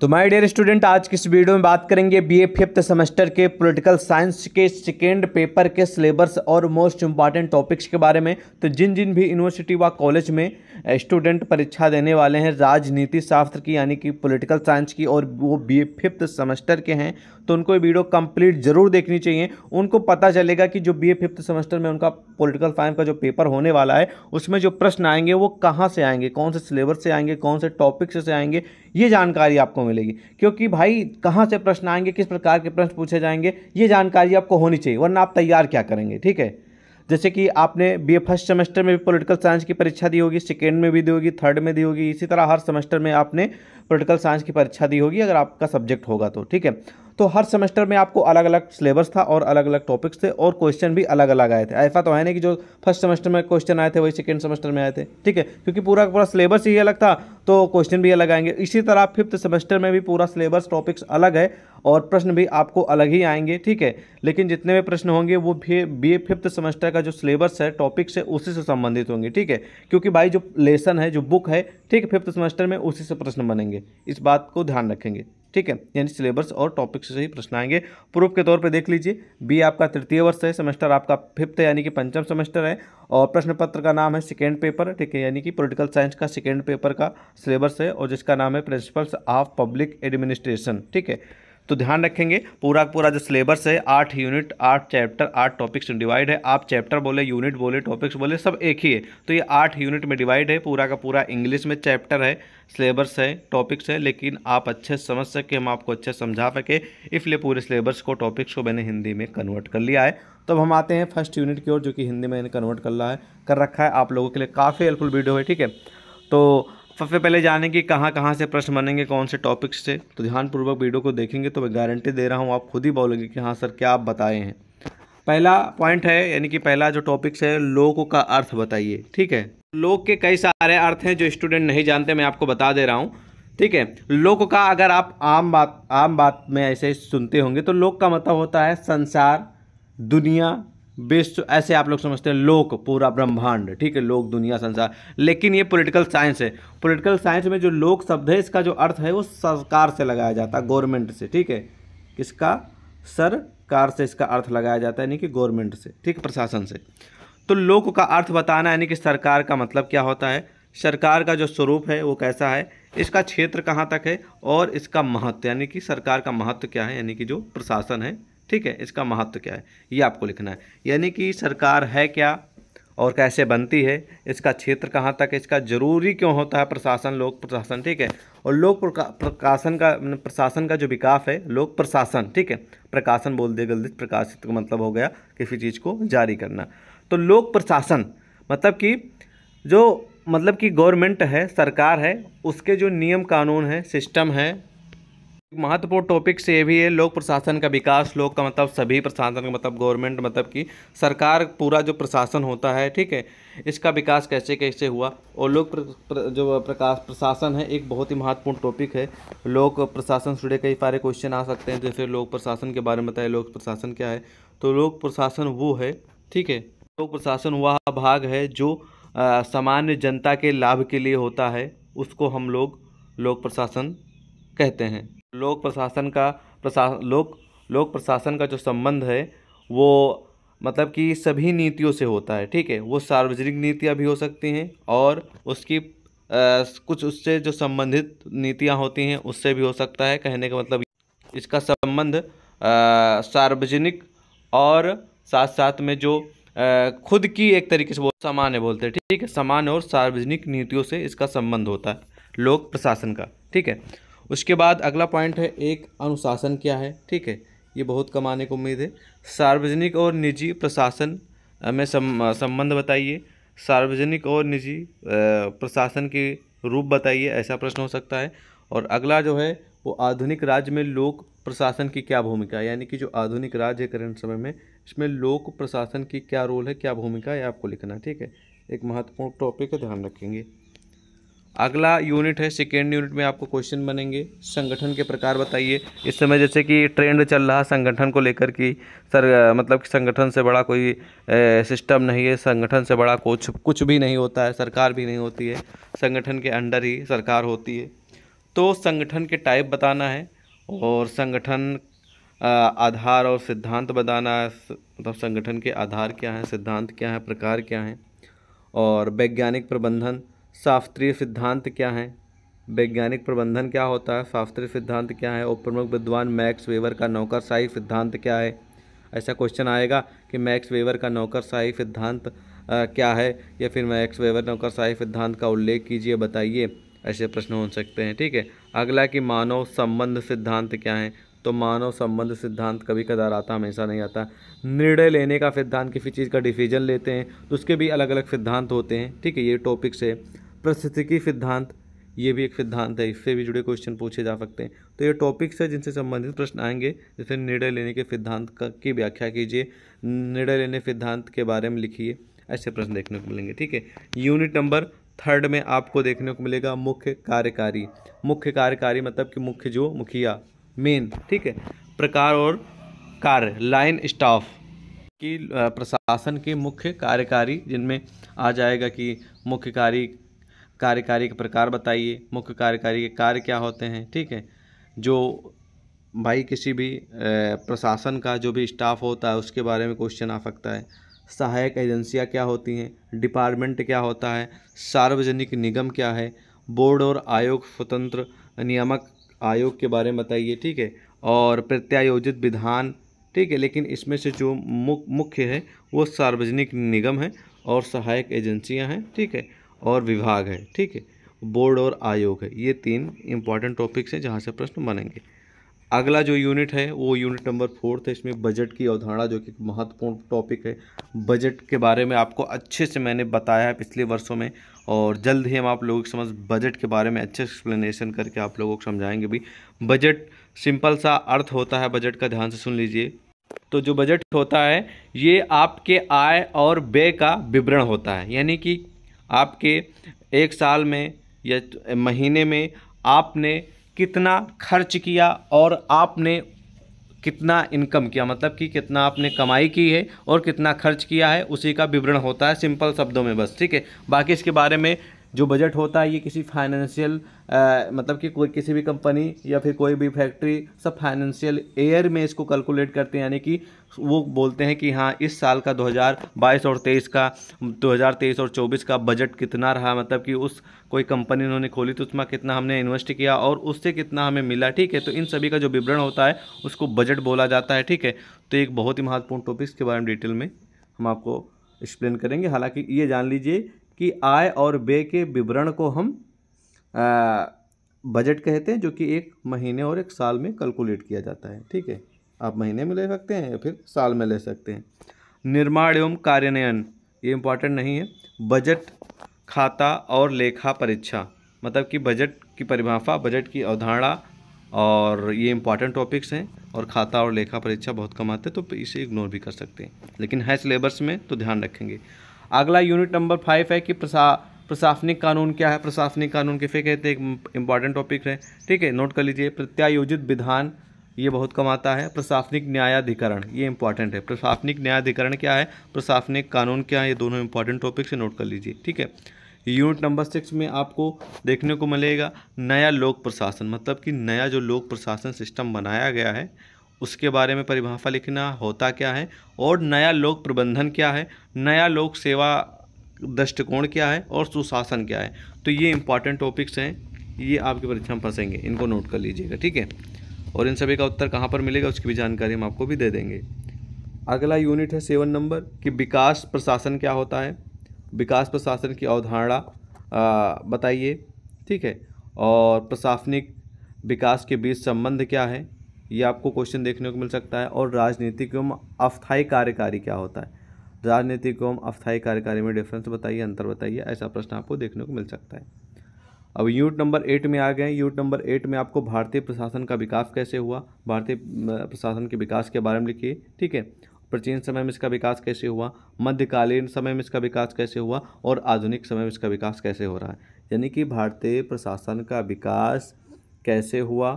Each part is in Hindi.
तो माय डियर स्टूडेंट आज की इस वीडियो में बात करेंगे बीए फिफ्थ सेमेस्टर के पॉलिटिकल साइंस के सेकेंड पेपर के सिलेबस और मोस्ट इंपॉर्टेंट टॉपिक्स के बारे में तो जिन जिन भी यूनिवर्सिटी व कॉलेज में स्टूडेंट परीक्षा देने वाले हैं राजनीति शास्त्र की यानी कि पॉलिटिकल साइंस की और वो बी ए फिफ्थ सेमेस्टर के हैं तो उनको ये वीडियो कम्प्लीट जरूर देखनी चाहिए उनको पता चलेगा कि जो बी ए फिफ्थ सेमेस्टर में उनका पोलिटिकल साइंस का जो पेपर होने वाला है उसमें जो प्रश्न आएंगे वो कहाँ से आएंगे कौन से सिलेबस से आएंगे कौन से टॉपिक्स से आएंगे ये जानकारी आपको मिलेगी क्योंकि भाई कहाँ से प्रश्न आएंगे किस प्रकार के प्रश्न पूछे जाएंगे ये जानकारी आपको होनी चाहिए वरना आप तैयार क्या करेंगे ठीक है जैसे कि आपने बी फर्स्ट सेमेस्टर में भी पॉलिटिकल साइंस की परीक्षा दी होगी सेकेंड में भी दी होगी थर्ड में दी होगी इसी तरह हर सेमेस्टर में आपने पॉलिटिकल साइंस की परीक्षा दी होगी अगर आपका सब्जेक्ट होगा तो ठीक है तो हर सेमेस्टर में आपको अलग अलग सिलेबस था और अलग अलग टॉपिक्स थे और क्वेश्चन भी अलग अलग आए थे ऐसा तो है नहीं कि जो फर्स्ट सेमेस्टर में क्वेश्चन आए थे वही सेकेंड सेमेस्टर में आए थे ठीक है क्योंकि पूरा पूरा सिलेबस ही अलग था तो क्वेश्चन भी अलग आएंगे इसी तरह फिफ्थ सेमेस्टर में भी पूरा सिलेबस टॉपिक्स अलग है और प्रश्न भी आपको अलग ही आएंगे ठीक है लेकिन जितने भी प्रश्न होंगे वो भी बी ए फिफ्थ सेमेस्टर का जो सिलेबस है टॉपिक्स है उसी से संबंधित होंगे ठीक है क्योंकि भाई जो लेसन है जो बुक है ठीक है फिफ्थ सेमेस्टर में उसी से प्रश्न बनेंगे इस बात को ध्यान रखेंगे ठीक है यानी सिलेबस और टॉपिक्स से ही प्रश्न आएंगे प्रूफ के तौर पर देख लीजिए बी आपका तृतीय वर्ष है सेमेस्टर आपका फिफ्थ यानी कि पंचम सेमेस्टर है और प्रश्न पत्र का नाम है सेकेंड पेपर ठीक है यानी कि पोलिटिकल साइंस का सेकेंड पेपर का सिलेबस है और जिसका नाम है प्रिंसिपल्स ऑफ पब्लिक एडमिनिस्ट्रेशन ठीक है तो ध्यान रखेंगे पूरा पूरा जो सिलेबस है आठ यूनिट आठ चैप्टर आठ टॉपिक्स में डिवाइड है आप चैप्टर बोले यूनिट बोले टॉपिक्स बोले सब एक ही है तो ये आठ यूनिट में डिवाइड है पूरा का पूरा इंग्लिश में चैप्टर है सिलेबस है टॉपिक्स है लेकिन आप अच्छे समझ सके हम आपको अच्छे समझा सके इसलिए पूरे सिलेबस को टॉपिक्स को मैंने हिंदी में कन्वर्ट कर लिया है तब तो हम आते हैं फर्स्ट यूनिट की ओर जो कि हिंदी में कन्वर्ट कर रहा है कर रखा है आप लोगों के लिए काफ़ी हेल्पफुल वीडियो है ठीक है तो सबसे पहले जाने कि कहाँ कहाँ से प्रश्न बनेंगे कौन से टॉपिक से तो ध्यानपूर्वक वीडियो को देखेंगे तो मैं गारंटी दे रहा हूँ आप खुद ही बोलेंगे कि हाँ सर क्या आप बताए हैं पहला पॉइंट है यानी कि पहला जो टॉपिक्स है लोगों का अर्थ बताइए ठीक है लोग के कई सारे अर्थ हैं जो स्टूडेंट नहीं जानते मैं आपको बता दे रहा हूँ ठीक है लोक का अगर आप आम बात आम बात में ऐसे सुनते होंगे तो लोक का मतलब होता है संसार दुनिया विश्व तो ऐसे आप लोग समझते हैं लोक पूरा ब्रह्मांड ठीक है लोक दुनिया संसार लेकिन ये पॉलिटिकल साइंस है पॉलिटिकल साइंस में जो लोक शब्द है इसका जो अर्थ है वो सरकार से लगाया जाता है गवर्नमेंट से ठीक है किसका सरकार से इसका अर्थ लगाया जाता है यानी कि गवर्नमेंट से ठीक है प्रशासन से तो लोक का अर्थ बताना यानी कि सरकार का मतलब क्या होता है सरकार का जो स्वरूप है वो कैसा है इसका क्षेत्र कहाँ तक है और इसका महत्व यानी कि सरकार का महत्व क्या है यानी कि जो प्रशासन है ठीक है इसका महत्व क्या है ये आपको लिखना है यानी कि सरकार है क्या और कैसे बनती है इसका क्षेत्र कहाँ तक है इसका जरूरी क्यों होता है प्रशासन लोक प्रशासन ठीक है और लोक प्रकाशन का प्रशासन का जो विकास है लोक प्रशासन ठीक है प्रकाशन बोल दिया गलत प्रकाशित का मतलब हो गया किसी चीज़ को जारी करना तो लोक प्रशासन मतलब कि जो मतलब कि गवर्नमेंट है सरकार है उसके जो नियम कानून है सिस्टम है महत्वपूर्ण टॉपिक से ये भी है लोक प्रशासन का विकास लोक का मतलब सभी प्रशासन का मतलब गवर्नमेंट मतलब कि सरकार पूरा जो प्रशासन होता है ठीक है इसका विकास कैसे कैसे हुआ और लोक प्र, प्र, जो प्रकाश प्रशासन है एक बहुत ही महत्वपूर्ण टॉपिक है लोक प्रशासन से जुड़े कई सारे क्वेश्चन आ सकते हैं जैसे लोक प्रशासन के बारे में बताए लोक प्रशासन क्या है तो लोक प्रशासन वो है ठीक है लोक प्रशासन वह भाग है जो सामान्य जनता के लाभ के लिए होता है उसको हम लोग लोक प्रशासन कहते हैं लोक प्रशासन का प्रशास लोक लोक प्रशासन का जो संबंध है वो मतलब कि सभी नीतियों से होता है ठीक है वो सार्वजनिक नीतियाँ भी हो सकती हैं और उसकी आ, कुछ उससे जो संबंधित नीतियाँ होती हैं उससे भी हो सकता है कहने का मतलब इसका संबंध सार्वजनिक और साथ साथ में जो आ, खुद की एक तरीके से वो है बोलते हैं ठीक है समान और सार्वजनिक नीतियों से इसका संबंध होता है लोक प्रशासन का ठीक है उसके बाद अगला पॉइंट है एक अनुशासन क्या है ठीक है ये बहुत कम आने को उम्मीद है सार्वजनिक और निजी प्रशासन में सम, संबंध बताइए सार्वजनिक और निजी प्रशासन के रूप बताइए ऐसा प्रश्न हो सकता है और अगला जो है वो आधुनिक राज्य में लोक प्रशासन की क्या भूमिका यानी कि जो आधुनिक राज्य है करंट समय में इसमें लोक प्रशासन की क्या रोल है क्या भूमिका है आपको लिखना ठीक है एक महत्वपूर्ण टॉपिक है ध्यान रखेंगे अगला यूनिट है सेकेंड यूनिट में आपको क्वेश्चन बनेंगे संगठन के प्रकार बताइए इस समय जैसे कि ट्रेंड चल रहा है संगठन को लेकर कि सर मतलब कि संगठन से बड़ा कोई सिस्टम नहीं है संगठन से बड़ा कुछ कुछ भी नहीं होता है सरकार भी नहीं होती है संगठन के अंडर ही सरकार होती है तो संगठन के टाइप बताना है और संगठन आधार और सिद्धांत बताना है मतलब संगठन के आधार क्या हैं सिद्धांत क्या हैं प्रकार क्या हैं और वैज्ञानिक प्रबंधन शास्त्रीय सिद्धांत क्या हैं वैज्ञानिक प्रबंधन क्या होता है शास्त्रीय सिद्धांत क्या है और प्रमुख विद्वान मैक्स वेवर का नौकरशाही सिद्धांत क्या है ऐसा क्वेश्चन आएगा कि मैक्स वेवर का नौकरशाही सिद्धांत क्या है या फिर मैक्स वेवर नौकरशाही सिद्धांत का उल्लेख कीजिए बताइए ऐसे प्रश्न हो सकते हैं ठीक है अगला कि मानव संबंध सिद्धांत क्या है तो मानव संबंध सिद्धांत कभी कदार आता हमेशा नहीं आता निर्णय लेने का सिद्धांत किसी चीज़ का डिसीजन लेते हैं तो उसके भी अलग अलग सिद्धांत होते हैं ठीक है ये टॉपिक्स से परिस्थितिकी सिद्धांत ये भी एक सिद्धांत है इससे भी जुड़े क्वेश्चन पूछे जा सकते हैं तो ये टॉपिक्स है जिनसे संबंधित प्रश्न आएंगे जैसे निर्णय लेने के सिद्धांत की व्याख्या कीजिए निर्णय लेने सिद्धांत के बारे में लिखिए ऐसे प्रश्न देखने को मिलेंगे ठीक है यूनिट नंबर थर्ड में आपको देखने को मिलेगा मुख्य कार्यकारी मुख्य कार्यकारी मतलब कि मुख्य जो मुखिया मेन ठीक है प्रकार और कार्य लाइन स्टाफ की प्रशासन के मुख्य कार्यकारी जिनमें आ जाएगा कि मुख्य कार्य कार्यकारी के प्रकार बताइए मुख्य कार्यकारी के कार्य क्या होते हैं ठीक है जो भाई किसी भी प्रशासन का जो भी स्टाफ होता है उसके बारे में क्वेश्चन आ सकता है सहायक एजेंसियां क्या होती हैं डिपार्टमेंट क्या होता है सार्वजनिक निगम क्या है बोर्ड और आयोग स्वतंत्र नियामक आयोग के बारे में बताइए ठीक है और प्रत्यायोजित विधान ठीक है लेकिन इसमें से जो मुख्य है वो सार्वजनिक निगम है और सहायक एजेंसियां हैं ठीक है और विभाग है ठीक है बोर्ड और आयोग है ये तीन इंपॉर्टेंट टॉपिक्स हैं जहाँ से प्रश्न बनेंगे अगला जो यूनिट है वो यूनिट नंबर फोर्थ है इसमें बजट की अवधारणा जो कि महत्वपूर्ण टॉपिक है बजट के बारे में आपको अच्छे से मैंने बताया है पिछले वर्षों में और जल्द ही हम आप लोगों के समझ बजट के बारे में अच्छे एक्सप्लेनेशन करके आप लोगों को समझाएंगे भी बजट सिंपल सा अर्थ होता है बजट का ध्यान से सुन लीजिए तो जो बजट होता है ये आपके आय और व्यय का विवरण होता है यानी कि आपके एक साल में या महीने में आपने कितना खर्च किया और आपने कितना इनकम किया मतलब कि कितना आपने कमाई की है और कितना खर्च किया है उसी का विवरण होता है सिंपल शब्दों में बस ठीक है बाकी इसके बारे में जो बजट होता है ये किसी फाइनेंशियल मतलब कि कोई किसी भी कंपनी या फिर कोई भी फैक्ट्री सब फाइनेंशियल एयर में इसको कैलकुलेट करते हैं यानी कि वो बोलते हैं कि हाँ इस साल का 2022 और 23 का 2023 और 24 का बजट कितना रहा मतलब कि उस कोई कंपनी उन्होंने खोली तो उसमें कितना हमने इन्वेस्ट किया और उससे कितना हमें मिला ठीक है तो इन सभी का जो विवरण होता है उसको बजट बोला जाता है ठीक है तो एक बहुत ही महत्वपूर्ण टॉपिक के बारे में डिटेल में हम आपको एक्सप्लेन करेंगे हालांकि ये जान लीजिए कि आय और व्यय के विवरण को हम बजट कहते हैं जो कि एक महीने और एक साल में कैलकुलेट किया जाता है ठीक है आप महीने में ले सकते हैं या फिर साल में ले सकते हैं निर्माण एवं कार्यान्वयन ये इम्पॉर्टेंट नहीं है बजट खाता और लेखा परीक्षा मतलब कि बजट की परिभाषा बजट की अवधारणा और ये इम्पॉर्टेंट टॉपिक्स हैं और खाता और लेखा परीक्षा बहुत कम आते हैं तो इसे इग्नोर भी कर सकते हैं लेकिन है सिलेबस में तो ध्यान रखेंगे अगला यूनिट नंबर फाइव है कि प्रसा प्रशासनिक कानून क्या है प्रशासनिक कानून किसे कहते हैं एक इम्पॉर्टेंट टॉपिक है ठीक है नोट कर लीजिए प्रत्यायोजित विधान ये बहुत कम आता है प्रशासनिक न्यायाधिकरण ये इंपॉर्टेंट है प्रशासनिक न्यायाधिकरण क्या है प्रशासनिक कानून क्या है ये दोनों इंपॉर्टेंट टॉपिक से नोट कर लीजिए ठीक है यूनिट नंबर सिक्स में आपको देखने को मिलेगा नया लोक प्रशासन मतलब कि नया जो लोक प्रशासन सिस्टम बनाया गया है उसके बारे में परिभाषा लिखना होता क्या है और नया लोक प्रबंधन क्या है नया लोक सेवा दृष्टिकोण क्या है और सुशासन क्या है तो ये इंपॉर्टेंट टॉपिक्स हैं ये आपकी परीक्षा में फंसेंगे इनको नोट कर लीजिएगा ठीक है और इन सभी का उत्तर कहाँ पर मिलेगा उसकी भी जानकारी हम आपको भी दे देंगे अगला यूनिट है सेवन नंबर कि विकास प्रशासन क्या होता है विकास प्रशासन की अवधारणा बताइए ठीक है और प्रशासनिक विकास के बीच संबंध क्या है ये आपको क्वेश्चन देखने को मिल सकता है और राजनीतिक एवं अस्थायी कार्यकारी क्या होता है राजनीतिक एवं अस्थायी कार्यकारी में डिफरेंस बताइए अंतर बताइए ऐसा प्रश्न आपको देखने को मिल सकता है अब यूट नंबर एट में आ गए यूट नंबर एट में आपको भारतीय प्रशासन का विकास कैसे हुआ भारतीय प्रशासन के विकास के बारे में लिखिए ठीक है प्राचीन समय में इसका विकास कैसे हुआ मध्यकालीन समय में इसका विकास कैसे हुआ और आधुनिक समय में इसका विकास कैसे हो रहा है यानी कि भारतीय प्रशासन का विकास कैसे हुआ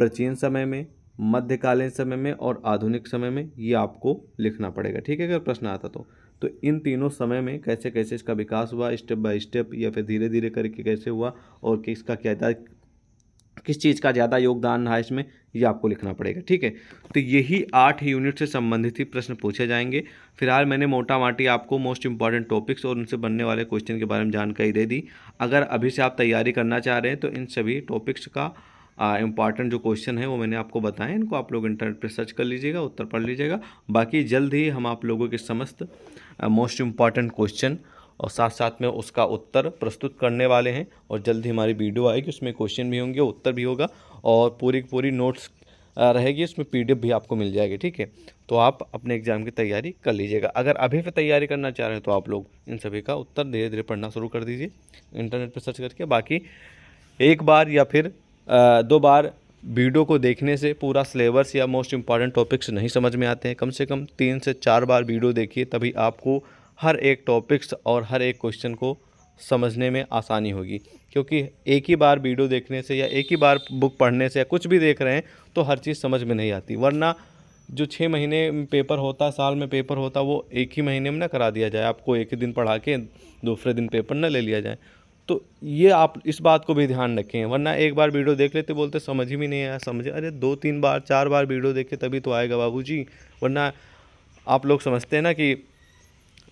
प्राचीन समय में मध्यकालीन समय में और आधुनिक समय में ये आपको लिखना पड़ेगा ठीक है अगर प्रश्न आता तो तो इन तीनों समय में कैसे कैसे इसका विकास हुआ स्टेप बाय स्टेप या फिर धीरे धीरे करके कैसे हुआ और किसका क्या किस चीज़ का ज़्यादा योगदान रहा इसमें ये आपको लिखना पड़ेगा ठीक है तो यही आठ यूनिट से संबंधित ही प्रश्न पूछे जाएंगे फिलहाल मैंने मोटा माटी आपको मोस्ट इंपॉर्टेंट टॉपिक्स और उनसे बनने वाले क्वेश्चन के बारे में जानकारी दे दी अगर अभी से आप तैयारी करना चाह रहे हैं तो इन सभी टॉपिक्स का इंपॉर्टेंट जो क्वेश्चन है वो मैंने आपको बताए इनको आप लोग इंटरनेट पर सर्च कर लीजिएगा उत्तर पढ़ लीजिएगा बाकी जल्द ही हम आप लोगों के समस्त मोस्ट इम्पॉर्टेंट क्वेश्चन और साथ साथ में उसका उत्तर प्रस्तुत करने वाले हैं और जल्द ही हमारी वीडियो आएगी उसमें क्वेश्चन भी होंगे उत्तर भी होगा और पूरी पूरी नोट्स रहेगी उसमें पीडीएफ भी आपको मिल जाएगी ठीक है तो आप अपने एग्ज़ाम की तैयारी कर लीजिएगा अगर अभी भी तैयारी करना चाह रहे हैं तो आप लोग इन सभी का उत्तर धीरे धीरे पढ़ना शुरू कर दीजिए इंटरनेट पर सर्च करके बाकी एक बार या फिर दो बार वीडियो को देखने से पूरा सिलेबस या मोस्ट इम्पॉर्टेंट टॉपिक्स नहीं समझ में आते हैं कम से कम तीन से चार बार वीडियो देखिए तभी आपको हर एक टॉपिक्स और हर एक क्वेश्चन को समझने में आसानी होगी क्योंकि एक ही बार वीडियो देखने से या एक ही बार बुक पढ़ने से या कुछ भी देख रहे हैं तो हर चीज़ समझ में नहीं आती वरना जो छः महीने पेपर होता साल में पेपर होता वो एक ही महीने में ना करा दिया जाए आपको एक ही दिन पढ़ा के दूसरे दिन पेपर ना ले लिया जाए तो ये आप इस बात को भी ध्यान रखें वरना एक बार वीडियो देख लेते बोलते समझ ही नहीं आया समझ अरे दो तीन बार चार बार वीडियो देखे तभी तो आएगा बाबू वरना आप लोग समझते हैं ना कि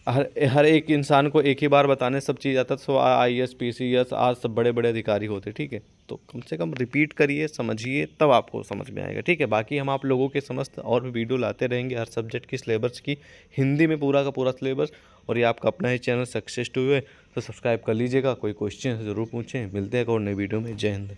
हर हर एक इंसान को एक ही बार बताने सब चीज़ आता so I S P C S आज सब बड़े बड़े अधिकारी होते ठीक है तो कम से कम रिपीट करिए समझिए तब आपको समझ में आएगा ठीक है बाकी हम आप लोगों के समस्त और भी वीडियो लाते रहेंगे हर सब्जेक्ट की सिलेबस की हिंदी में पूरा का पूरा सिलेबस और ये आपका अपना ही चैनल सक्सेस टू है तो सब्सक्राइब कर लीजिएगा कोई क्वेश्चन तो ज़रूर पूछें मिलते हैं और नई वीडियो में जय हिंद